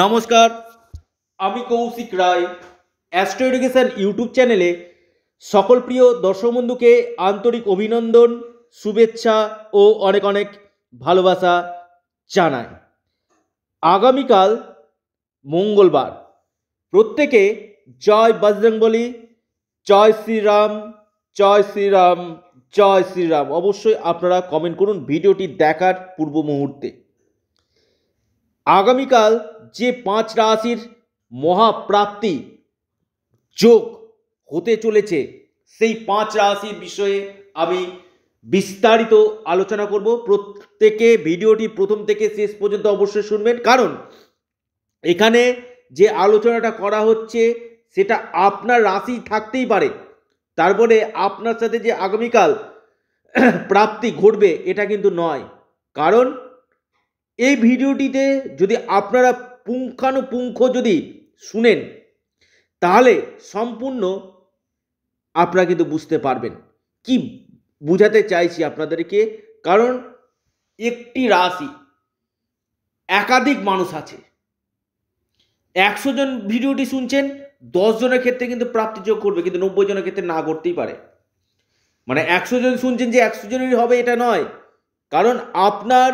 নমস্কার আমি Koushik Roy Astro Education YouTube চ্যানেলে সকল প্রিয় দর্শক বন্ধুকে আন্তরিক অভিনন্দন শুভেচ্ছা ও অনেক অনেক ভালোবাসা জানাই আগামীকাল মঙ্গলবার প্রত্যেকে জয় বজরংবলী জয় শ্রীরাম জয় শ্রীরাম জয় শ্রীরাম অবশ্যই আপনারা কমেন্ট করুন ভিডিওটি দেখার পূর্ব মুহূর্তে আগামীকাল যে পাঁচ রাশির মহাপ্রাপ্তি যোগ হতে চলেছে সেই পাঁচ রাশির বিষয়ে আমি বিস্তারিত আলোচনা করব প্রত্যেকে ভিডিওটি প্রথম থেকে শেষ পর্যন্ত অবশ্যই শুনবেন কারণ এখানে যে আলোচনাটা করা হচ্ছে সেটা আপনার রাশি থাকতেই পারে তারপরে আপনার সাথে যে আগামীকাল প্রাপ্তি ঘটবে এটা কিন্তু নয় কারণ এই ভিডিওটিতে যদি আপনারা পুঙ্খানুপুঙ্খ যদি শুনেন তাহলে সম্পূর্ণ আপনারা কিন্তু বুঝতে পারবেন কি বুঝাতে চাইছি আপনাদেরকে কারণ একটি রাশি একাধিক মানুষ আছে একশো জন ভিডিওটি শুনছেন দশ জনের ক্ষেত্রে কিন্তু প্রাপ্তিযোগ করবে কিন্তু নব্বই জনের ক্ষেত্রে না করতেই পারে মানে একশো জন শুনছেন যে একশো জনেরই হবে এটা নয় কারণ আপনার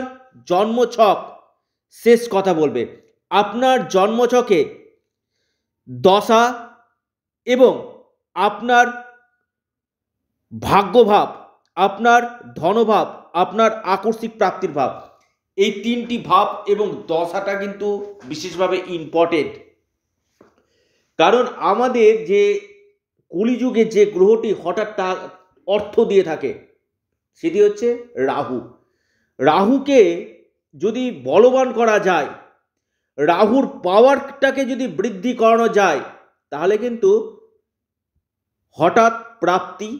জন্মছক শেষ কথা বলবে আপনার জন্মছকে দশা এবং আপনার ভাগ্যভাব আপনার ধনভাব আপনার আকস্মিক প্রাপ্তির ভাব এই তিনটি ভাব এবং দশাটা কিন্তু বিশেষভাবে ইম্পর্টেন্ট কারণ আমাদের যে কলিযুগে যে গ্রহটি হঠাৎ অর্থ দিয়ে থাকে সেটি হচ্ছে রাহু রাহুকে যদি বলবান করা যায় রাহুর পাওয়ারটাকে যদি বৃদ্ধি করানো যায় তাহলে কিন্তু হঠাৎ প্রাপ্তি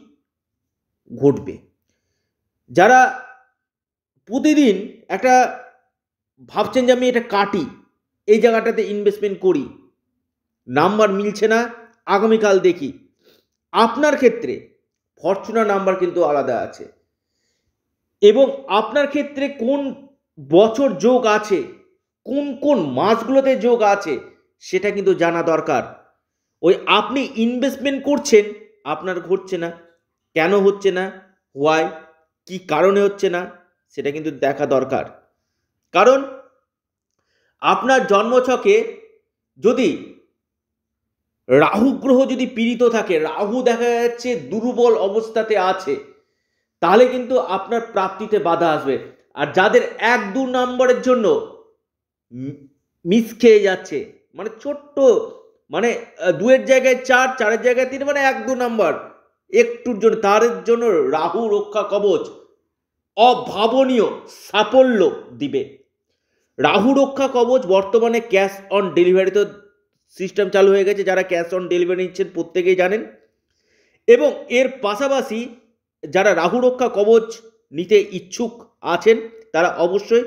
ঘটবে যারা প্রতিদিন একটা ভাবছেন যে আমি এটা কাটি এই জায়গাটাতে ইনভেস্টমেন্ট করি নাম্বার মিলছে না আগামীকাল দেখি আপনার ক্ষেত্রে ফরচুনা নাম্বার কিন্তু আলাদা আছে এবং আপনার ক্ষেত্রে কোন বছর যোগ আছে কোন কোন মাসগুলোতে যোগ আছে সেটা কিন্তু জানা দরকার ওই আপনি ইনভেস্টমেন্ট করছেন আপনার ঘটছে না কেন হচ্ছে না হোয়াই কি কারণে হচ্ছে না সেটা কিন্তু দেখা দরকার কারণ আপনার জন্মছকে যদি রাহু গ্রহ যদি পীড়িত থাকে রাহু দেখা যাচ্ছে দুর্বল অবস্থাতে আছে তাহলে কিন্তু আপনার প্রাপ্তিতে বাধা আসবে আর যাদের এক দু নম্বরের জন্য মিস খেয়ে যাচ্ছে মানে ছোট্ট মানে দুয়ের জায়গায় চার চারের জায়গায় তিন মানে এক দু নম্বর একটুর জন্য তাদের জন্য রাহু রক্ষা কবচ অভাবনীয় সাফল্য দিবে রাহু রক্ষা কবচ বর্তমানে ক্যাশ অন ডেলিভারি তো সিস্টেম চালু হয়ে গেছে যারা ক্যাশ অন ডেলিভারি নিচ্ছেন প্রত্যেকেই জানেন এবং এর পাশাপাশি যারা রাহু রক্ষা কবচ নিতে ইচ্ছুক আছেন তারা অবশ্যই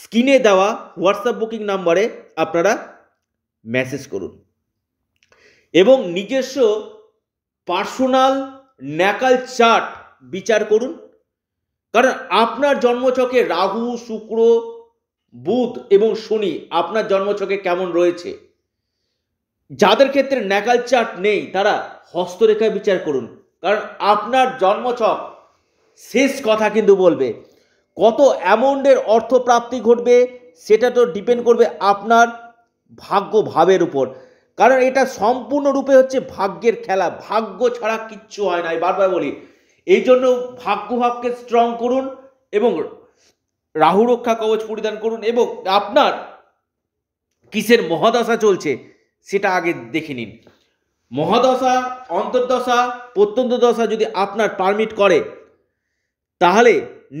স্ক্রিনে দেওয়া হোয়াটসঅ্যাপ বুকিং নাম্বারে আপনারা মেসেজ করুন এবং নিজস্ব পার্সোনাল ন্যাকাল চার্ট বিচার করুন কারণ আপনার জন্মচকে রাহু শুক্র বুধ এবং শনি আপনার জন্মচকে কেমন রয়েছে যাদের ক্ষেত্রে ন্যাকাল চার্ট নেই তারা হস্তরেখা বিচার করুন কারণ আপনার জন্মছক শেষ কথা কিন্তু বলবে কত অ্যামাউন্টের অর্থপ্রাপ্তি ঘটবে সেটা তো ডিপেন্ড করবে আপনার ভাগ্য ভাবের উপর কারণ এটা সম্পূর্ণরূপে হচ্ছে ভাগ্যের খেলা ভাগ্য ছাড়া কিচ্ছু হয় না বারবার বলি এই জন্য ভাগ্য ভাবকে স্ট্রং করুন এবং রাহু রক্ষা কবচ পরিধান করুন এবং আপনার কিসের মহাদশা চলছে সেটা আগে দেখে নিন মহাদশা অন্তর্দশা প্রত্যন্ত দশা যদি আপনার পারমিট করে তাহলে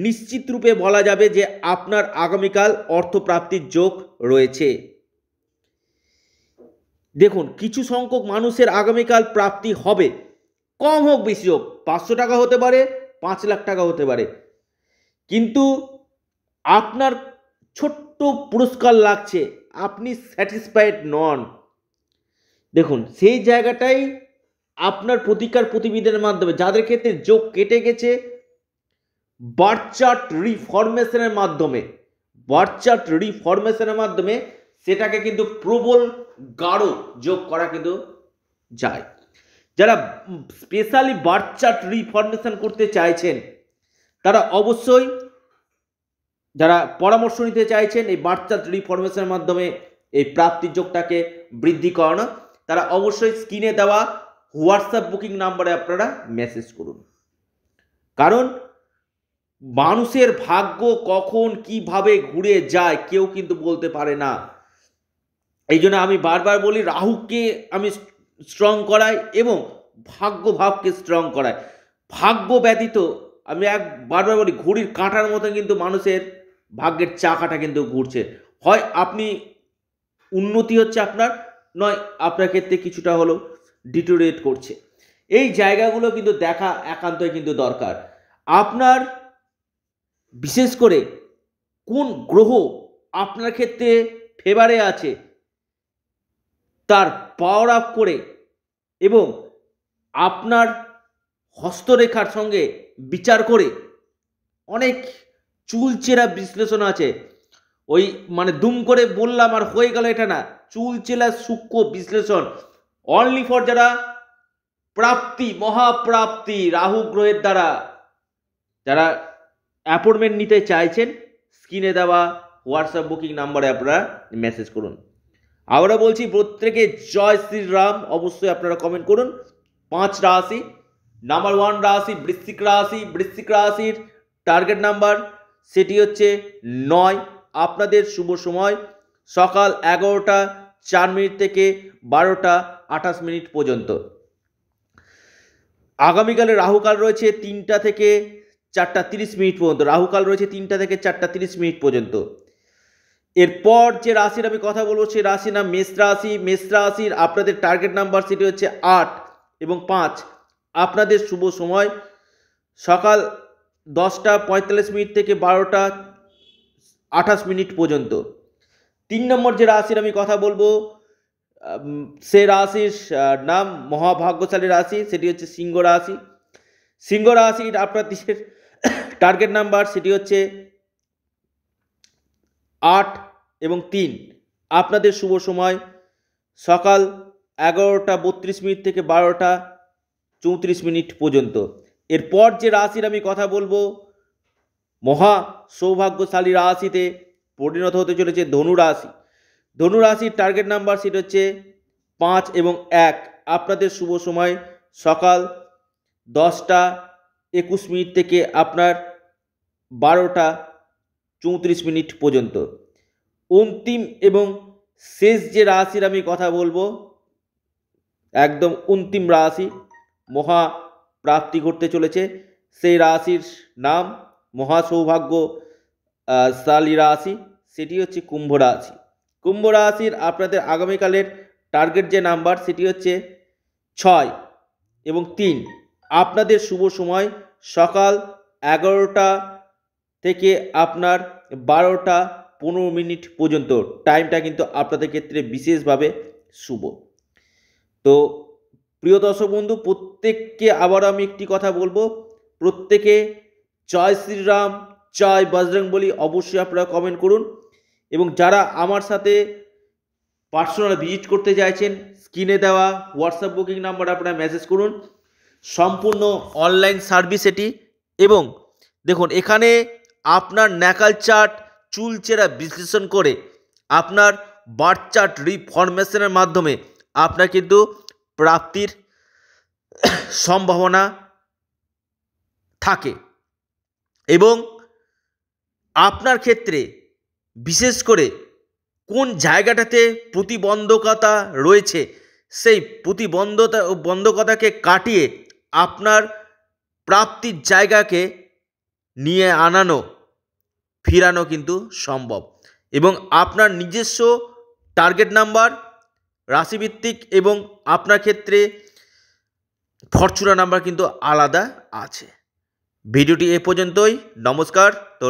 নিশ্চিত রূপে বলা যাবে যে আপনার আগামীকাল অর্থপ্রাপ্তির যোগ রয়েছে দেখুন কিছু সংখ্যক মানুষের আগামীকাল প্রাপ্তি হবে কম হোক বেশি হোক পাঁচশো টাকা হতে পারে পাঁচ লাখ টাকা হতে পারে কিন্তু আপনার ছোট্ট পুরস্কার লাগছে আপনি স্যাটিসফাইড নন দেখুন সেই জায়গাটাই আপনার প্রতিকার প্রতিবিধের মাধ্যমে যাদের ক্ষেত্রে যোগ কেটে গেছে বার্চার্ট রিফরমেশনের মাধ্যমে বার্চার্ট রিফরমেশনের মাধ্যমে সেটাকে কিন্তু প্রবল গাঢ় যোগ করা কিন্তু যায় যারা স্পেশালি বার্চার্ট রিফরমেশন করতে চাইছেন তারা অবশ্যই যারা পরামর্শ নিতে চাইছেন এই বার্চার্ট রিফরমেশনের মাধ্যমে এই যোগটাকে বৃদ্ধি করানো তারা অবশ্যই স্ক্রিনে দেওয়া হোয়াটসঅ্যাপ বুকিং নাম্বারে আপনারা মেসেজ করুন কারণ মানুষের ভাগ্য কখন কিভাবে ঘুরে যায় কেউ কিন্তু বলতে পারে না এই জন্য আমি বারবার বলি রাহুকে আমি স্ট্রং করাই এবং ভাগ্য ভাবকে স্ট্রং করাই ভাগ্য ব্যতীত আমি এক বারবার বলি ঘুড়ির কাঁটার মতো কিন্তু মানুষের ভাগ্যের চাকাটা কিন্তু ঘুরছে হয় আপনি উন্নতি হচ্ছে আপনার নয় আপনার ক্ষেত্রে কিছুটা হলো ডিটোরেট করছে এই জায়গাগুলো কিন্তু দেখা একান্তই কিন্তু দরকার আপনার বিশেষ করে কোন গ্রহ আপনার ক্ষেত্রে ফেভারে আছে তার পাওয়ার আপ করে এবং আপনার হস্তরেখার সঙ্গে বিচার করে অনেক চুলচেরা বিশ্লেষণ আছে ওই মানে দুম করে বললাম আর হয়ে গেল এটা না চুলচেলা সূক্ষ্ম বিশ্লেষণ অনলি ফর যারা প্রাপ্তি মহাপ্রাপ্তি রাহু গ্রহের দ্বারা যারা অ্যাপয়েন্টমেন্ট নিতে চাইছেন স্ক্রিনে দেওয়া হোয়াটসঅ্যাপ বুকিং নাম্বারে আপনারা মেসেজ করুন আমরা বলছি প্রত্যেকে জয় শ্রীরাম অবশ্যই আপনারা কমেন্ট করুন পাঁচ রাশি নাম্বার ওয়ান রাশি বৃশ্চিক রাশি বৃশ্চিক রাশির টার্গেট নাম্বার সেটি হচ্ছে নয় আপনাদের শুভ সময় সকাল এগারোটা চার মিনিট থেকে বারোটা আঠাশ মিনিট পর্যন্ত আগামীকালে রাহুকাল রয়েছে তিনটা থেকে চারটা তিরিশ মিনিট পর্যন্ত রাহুকাল রয়েছে তিনটা থেকে চারটা তিরিশ মিনিট পর্যন্ত এরপর যে রাশির আমি কথা বলবো সেই রাশি নাম মেষ রাশি মেষ রাশির আপনাদের টার্গেট নাম্বার সেটি হচ্ছে আট এবং পাঁচ আপনাদের শুভ সময় সকাল দশটা পঁয়তাল্লিশ মিনিট থেকে বারোটা আঠাশ মিনিট পর্যন্ত তিন নম্বর যে রাশির আমি কথা বলবো সে রাশির নাম মহাভাগ্যশালী রাশি সেটি হচ্ছে সিংহ রাশি সিংহ রাশির আপনাদের টার্গেট নাম্বার সেটি হচ্ছে আট এবং তিন আপনাদের শুভ সময় সকাল এগারোটা বত্রিশ মিনিট থেকে বারোটা চৌত্রিশ মিনিট পর্যন্ত এরপর যে রাশির আমি কথা বলবো মহা সৌভাগ্যশালী রাশিতে পরিণত হতে চলেছে ধনুরাশি ধনুরাশির টার্গেট নাম্বার সিট হচ্ছে পাঁচ এবং এক আপনাদের শুভ সময় সকাল দশটা একুশ মিনিট থেকে আপনার বারোটা চৌত্রিশ মিনিট পর্যন্ত অন্তিম এবং শেষ যে রাশির আমি কথা বলবো একদম অন্তিম রাশি মহা প্রাপ্তি করতে চলেছে সেই রাশির নাম মহাসৌভাগ্য সালি রাশি সেটি হচ্ছে কুম্ভ রাশি কুম্ভ রাশির আপনাদের আগামীকালের টার্গেট যে নাম্বার সেটি হচ্ছে ছয় এবং তিন আপনাদের শুভ সময় সকাল এগারোটা থেকে আপনার বারোটা পনেরো মিনিট পর্যন্ত টাইমটা কিন্তু আপনাদের ক্ষেত্রে বিশেষভাবে শুভ তো প্রিয় দর্শক বন্ধু প্রত্যেককে আবার আমি একটি কথা বলবো প্রত্যেকে জয় শ্রীরাম জয় বজরংবলী অবশ্যই আপনারা কমেন্ট করুন এবং যারা আমার সাথে পার্সোনাল ভিজিট করতে চাইছেন স্ক্রিনে দেওয়া হোয়াটসঅ্যাপ বুকিং নাম্বার আপনারা মেসেজ করুন সম্পূর্ণ অনলাইন সার্ভিস এটি এবং দেখুন এখানে আপনার ন্যাকাল চার্ট চুলচেরা বিশ্লেষণ করে আপনার বার্থ চার্ট রিফরমেশনের মাধ্যমে আপনার কিন্তু প্রাপ্তির সম্ভাবনা থাকে এবং আপনার ক্ষেত্রে বিশেষ করে কোন জায়গাটাতে প্রতিবন্ধকতা রয়েছে সেই প্রতিবন্ধতা বন্ধকতাকে কাটিয়ে আপনার প্রাপ্তির জায়গাকে নিয়ে আনানো ফিরানো কিন্তু সম্ভব এবং আপনার নিজস্ব টার্গেট নাম্বার রাশিভিত্তিক এবং আপনার ক্ষেত্রে ফরচুনা নাম্বার কিন্তু আলাদা আছে ভিডিওটি এ পর্যন্তই নমস্কার তো